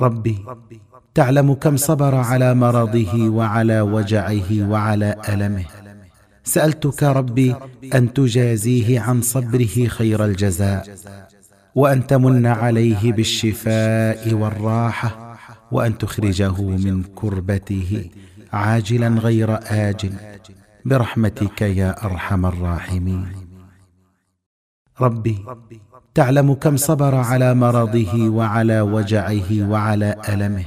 ربي تعلم كم صبر على مرضه وعلى وجعه وعلى ألمه سألتك ربي أن تجازيه عن صبره خير الجزاء وأن تمن عليه بالشفاء والراحة وأن تخرجه من كربته عاجلا غير آجل برحمتك يا أرحم الراحمين ربي تعلم كم صبر على مرضه وعلى وجعه وعلى ألمه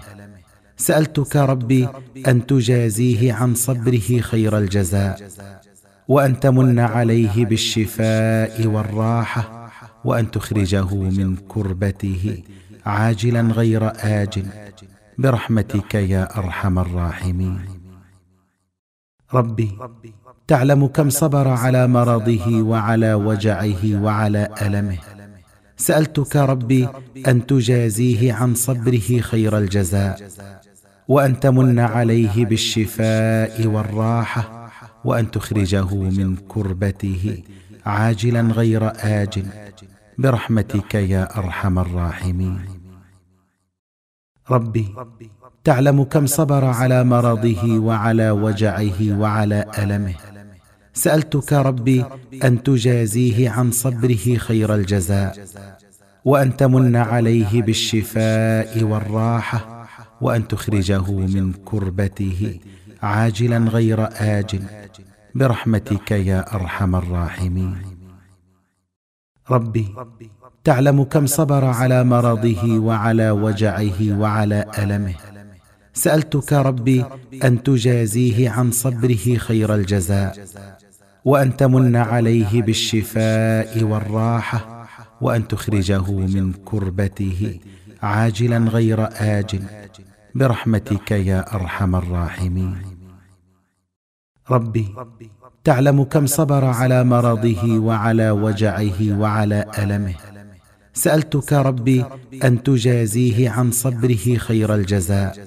سألتك ربي أن تجازيه عن صبره خير الجزاء وأن تمن عليه بالشفاء والراحة وأن تخرجه من كربته عاجلا غير آجل برحمتك يا أرحم الراحمين ربي تعلم كم صبر على مرضه وعلى وجعه وعلى المه سالتك ربي ان تجازيه عن صبره خير الجزاء وان تمن عليه بالشفاء والراحه وان تخرجه من كربته عاجلا غير اجل برحمتك يا ارحم الراحمين ربي تعلم كم صبر على مرضه وعلى وجعه وعلى المه سالتك ربي ان تجازيه عن صبره خير الجزاء وان تمن عليه بالشفاء والراحه وان تخرجه من كربته عاجلا غير اجل برحمتك يا ارحم الراحمين ربي تعلم كم صبر على مرضه وعلى وجعه وعلى المه سالتك ربي ان تجازيه عن صبره خير الجزاء وان تمن عليه بالشفاء والراحه وان تخرجه من كربته عاجلا غير اجل برحمتك يا ارحم الراحمين ربي تعلم كم صبر على مرضه وعلى وجعه وعلى المه سالتك ربي ان تجازيه عن صبره خير الجزاء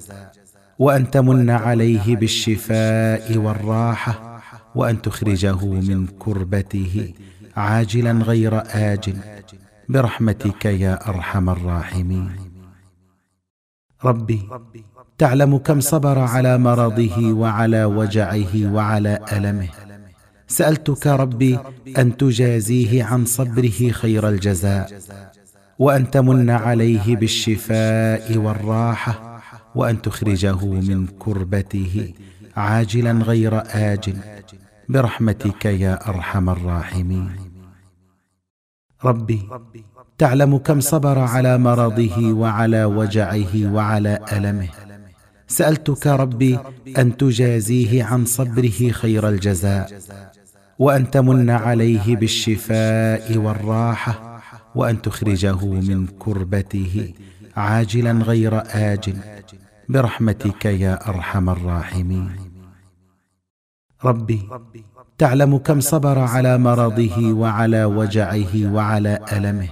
وان تمن عليه بالشفاء والراحه وان تخرجه من كربته عاجلا غير اجل برحمتك يا ارحم الراحمين ربي تعلم كم صبر على مرضه وعلى وجعه وعلى المه سالتك ربي ان تجازيه عن صبره خير الجزاء وان تمن عليه بالشفاء والراحه وان تخرجه من كربته عاجلا غير اجل برحمتك يا ارحم الراحمين ربي تعلم كم صبر على مرضه وعلى وجعه وعلى المه سالتك ربي ان تجازيه عن صبره خير الجزاء وان تمن عليه بالشفاء والراحه وان تخرجه من كربته عاجلا غير اجل برحمتك يا ارحم الراحمين ربي تعلم كم صبر على مرضه وعلى وجعه وعلى المه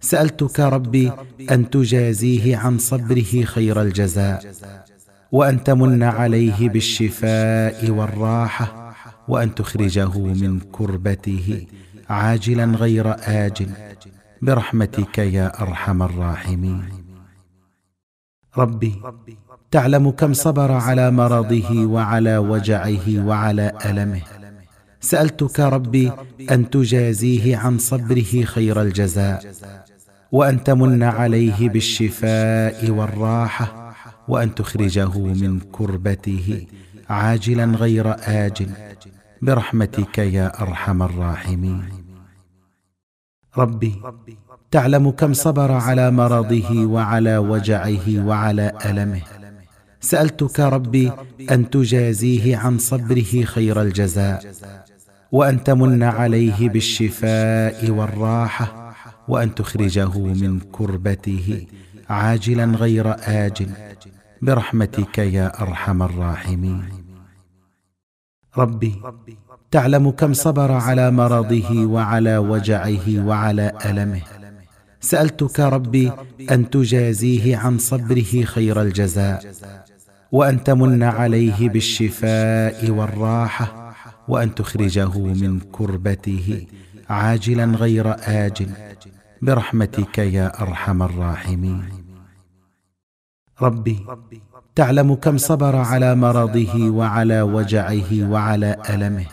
سالتك ربي ان تجازيه عن صبره خير الجزاء وان تمن عليه بالشفاء والراحه وان تخرجه من كربته عاجلا غير اجل برحمتك يا ارحم الراحمين ربي تعلم كم صبر على مرضه وعلى وجعه وعلى ألمه سألتك ربي أن تجازيه عن صبره خير الجزاء وأن تمن عليه بالشفاء والراحة وأن تخرجه من كربته عاجلا غير آجل برحمتك يا أرحم الراحمين ربي تعلم كم صبر على مرضه وعلى وجعه وعلى ألمه سألتك ربي أن تجازيه عن صبره خير الجزاء وأن تمن عليه بالشفاء والراحة وأن تخرجه من كربته عاجلا غير آجل برحمتك يا أرحم الراحمين ربي تعلم كم صبر على مرضه وعلى وجعه وعلى ألمه سالتك ربي ان تجازيه عن صبره خير الجزاء وان تمن عليه بالشفاء والراحه وان تخرجه من كربته عاجلا غير اجل برحمتك يا ارحم الراحمين ربي تعلم كم صبر على مرضه وعلى وجعه وعلى المه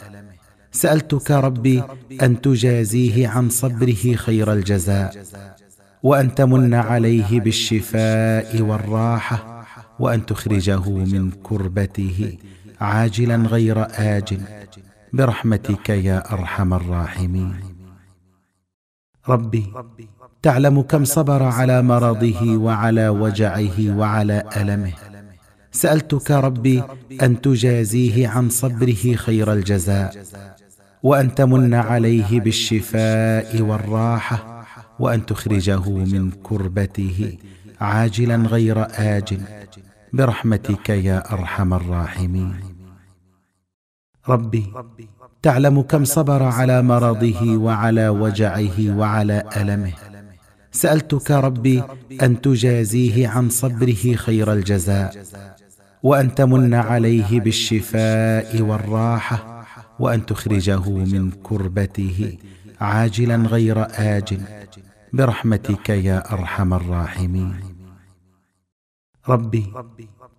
سألتك ربي أن تجازيه عن صبره خير الجزاء وأن تمن عليه بالشفاء والراحة وأن تخرجه من كربته عاجلا غير آجل برحمتك يا أرحم الراحمين ربي تعلم كم صبر على مرضه وعلى وجعه وعلى ألمه سألتك ربي أن تجازيه عن صبره خير الجزاء وان تمن عليه بالشفاء والراحه وان تخرجه من كربته عاجلا غير اجل برحمتك يا ارحم الراحمين ربي تعلم كم صبر على مرضه وعلى وجعه وعلى المه سالتك ربي ان تجازيه عن صبره خير الجزاء وان تمن عليه بالشفاء والراحه وان تخرجه من كربته عاجلا غير اجل برحمتك يا ارحم الراحمين ربي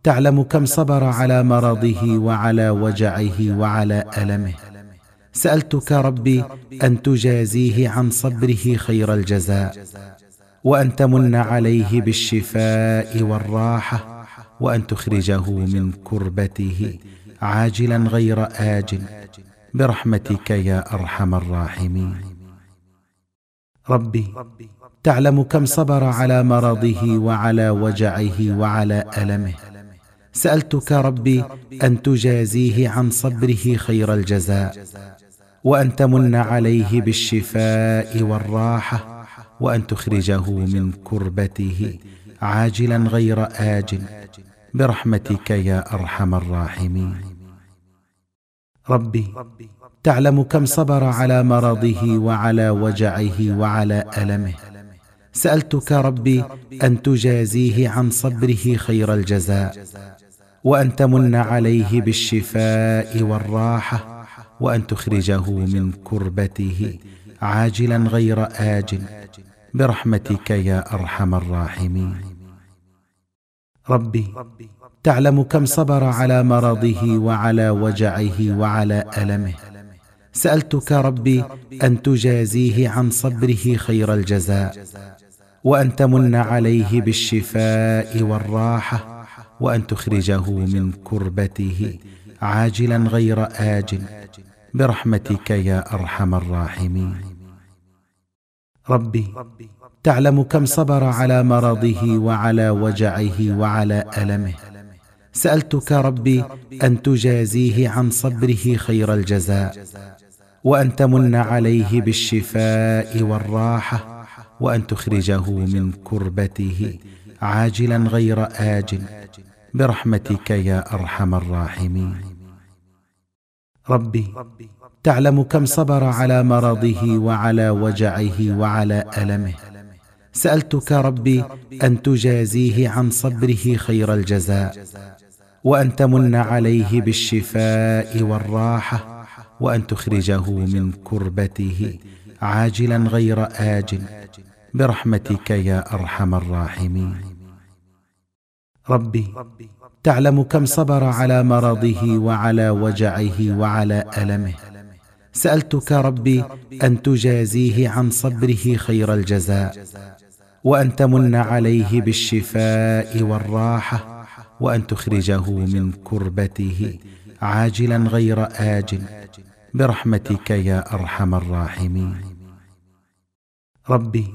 تعلم كم صبر على مرضه وعلى وجعه وعلى المه سالتك ربي ان تجازيه عن صبره خير الجزاء وان تمن عليه بالشفاء والراحه وان تخرجه من كربته عاجلا غير آجل برحمتك يا أرحم الراحمين ربي تعلم كم صبر على مرضه وعلى وجعه وعلى ألمه سألتك ربي أن تجازيه عن صبره خير الجزاء وأن تمن عليه بالشفاء والراحة وأن تخرجه من كربته عاجلا غير آجل برحمتك يا ارحم الراحمين ربي تعلم كم صبر على مرضه وعلى وجعه وعلى المه سالتك ربي ان تجازيه عن صبره خير الجزاء وان تمن عليه بالشفاء والراحه وان تخرجه من كربته عاجلا غير اجل برحمتك يا ارحم الراحمين ربي تعلم كم صبر على مرضه وعلى وجعه وعلى ألمه سألتك ربي أن تجازيه عن صبره خير الجزاء وأن تمن عليه بالشفاء والراحة وأن تخرجه من كربته عاجلا غير آجل برحمتك يا أرحم الراحمين ربي تعلم كم صبر على مرضه وعلى وجعه وعلى ألمه سألتك ربي أن تجازيه عن صبره خير الجزاء وأن تمن عليه بالشفاء والراحة وأن تخرجه من كربته عاجلا غير آجل برحمتك يا أرحم الراحمين ربي تعلم كم صبر على مرضه وعلى وجعه وعلى ألمه سألتك ربي أن تجازيه عن صبره خير الجزاء وأن تمن عليه بالشفاء والراحة وأن تخرجه من كربته عاجلا غير آجل برحمتك يا أرحم الراحمين ربي تعلم كم صبر على مرضه وعلى وجعه وعلى ألمه سألتك ربي أن تجازيه عن صبره خير الجزاء وان تمن عليه بالشفاء والراحه وان تخرجه من كربته عاجلا غير اجل برحمتك يا ارحم الراحمين ربي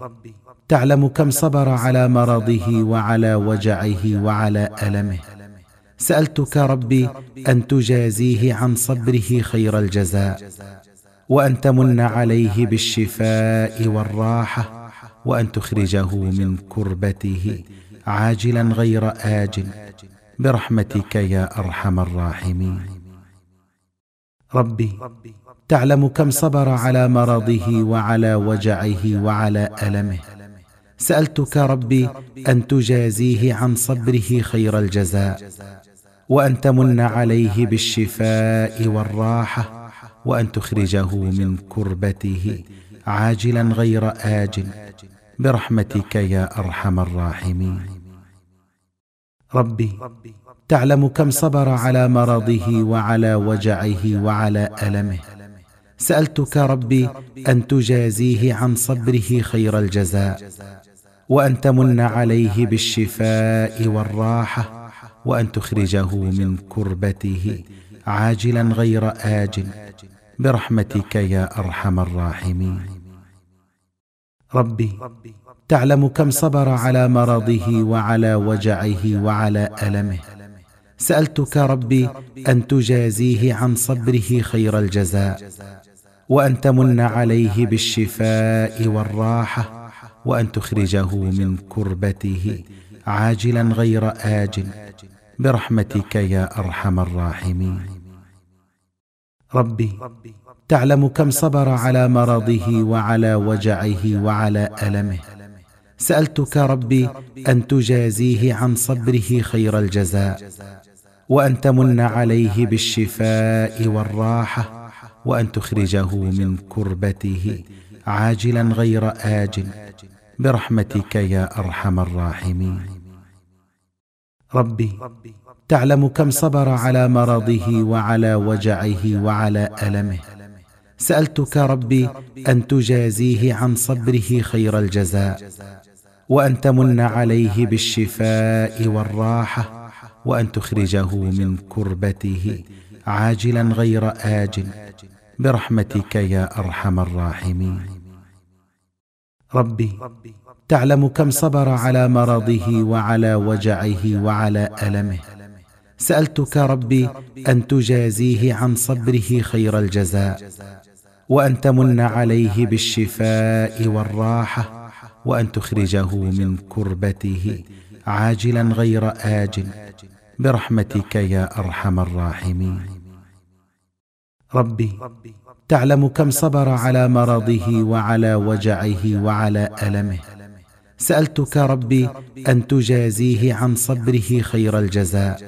تعلم كم صبر على مرضه وعلى وجعه وعلى المه سالتك ربي ان تجازيه عن صبره خير الجزاء وان تمن عليه بالشفاء والراحه وان تخرجه من كربته عاجلا غير اجل برحمتك يا ارحم الراحمين ربي تعلم كم صبر على مرضه وعلى وجعه وعلى المه سالتك ربي ان تجازيه عن صبره خير الجزاء وان تمن عليه بالشفاء والراحه وان تخرجه من كربته عاجلا غير آجل برحمتك يا أرحم الراحمين ربي تعلم كم صبر على مرضه وعلى وجعه وعلى ألمه سألتك ربي أن تجازيه عن صبره خير الجزاء وأن تمن عليه بالشفاء والراحة وأن تخرجه من كربته عاجلا غير آجل برحمتك يا ارحم الراحمين ربي تعلم كم صبر على مرضه وعلى وجعه وعلى المه سالتك ربي ان تجازيه عن صبره خير الجزاء وان تمن عليه بالشفاء والراحه وان تخرجه من كربته عاجلا غير اجل برحمتك يا ارحم الراحمين ربي تعلم كم صبر على مرضه وعلى وجعه وعلى ألمه سألتك ربي أن تجازيه عن صبره خير الجزاء وأن تمن عليه بالشفاء والراحة وأن تخرجه من كربته عاجلا غير آجل برحمتك يا أرحم الراحمين ربي تعلم كم صبر على مرضه وعلى وجعه وعلى ألمه سألتك ربي أن تجازيه عن صبره خير الجزاء وأن تمن عليه بالشفاء والراحة وأن تخرجه من كربته عاجلا غير آجل برحمتك يا أرحم الراحمين ربي تعلم كم صبر على مرضه وعلى وجعه وعلى ألمه سألتك ربي أن تجازيه عن صبره خير الجزاء وأن تمن عليه بالشفاء والراحة وأن تخرجه من كربته عاجلا غير آجل برحمتك يا أرحم الراحمين ربي تعلم كم صبر على مرضه وعلى وجعه وعلى ألمه سألتك ربي أن تجازيه عن صبره خير الجزاء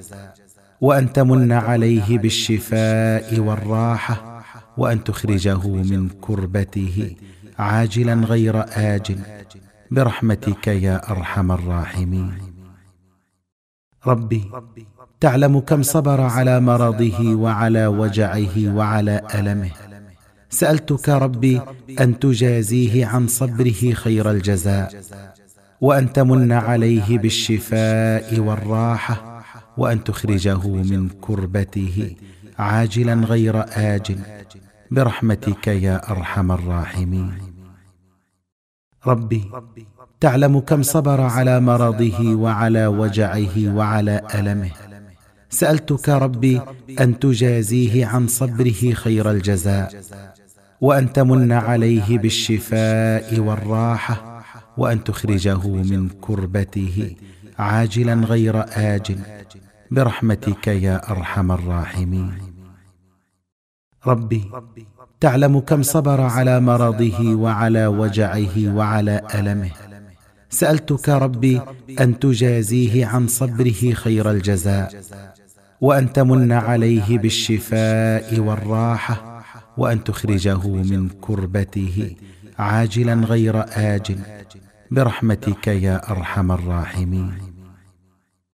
وان تمن عليه بالشفاء والراحه وان تخرجه من كربته عاجلا غير اجل برحمتك يا ارحم الراحمين ربي تعلم كم صبر على مرضه وعلى وجعه وعلى المه سالتك ربي ان تجازيه عن صبره خير الجزاء وان تمن عليه بالشفاء والراحه وان تخرجه من كربته عاجلا غير اجل برحمتك يا ارحم الراحمين ربي تعلم كم صبر على مرضه وعلى وجعه وعلى المه سالتك ربي ان تجازيه عن صبره خير الجزاء وان تمن عليه بالشفاء والراحه وان تخرجه من كربته عاجلا غير آجل برحمتك يا أرحم الراحمين ربي تعلم كم صبر على مرضه وعلى وجعه وعلى ألمه سألتك ربي أن تجازيه عن صبره خير الجزاء وأن تمن عليه بالشفاء والراحة وأن تخرجه من كربته عاجلا غير آجل برحمتك يا ارحم الراحمين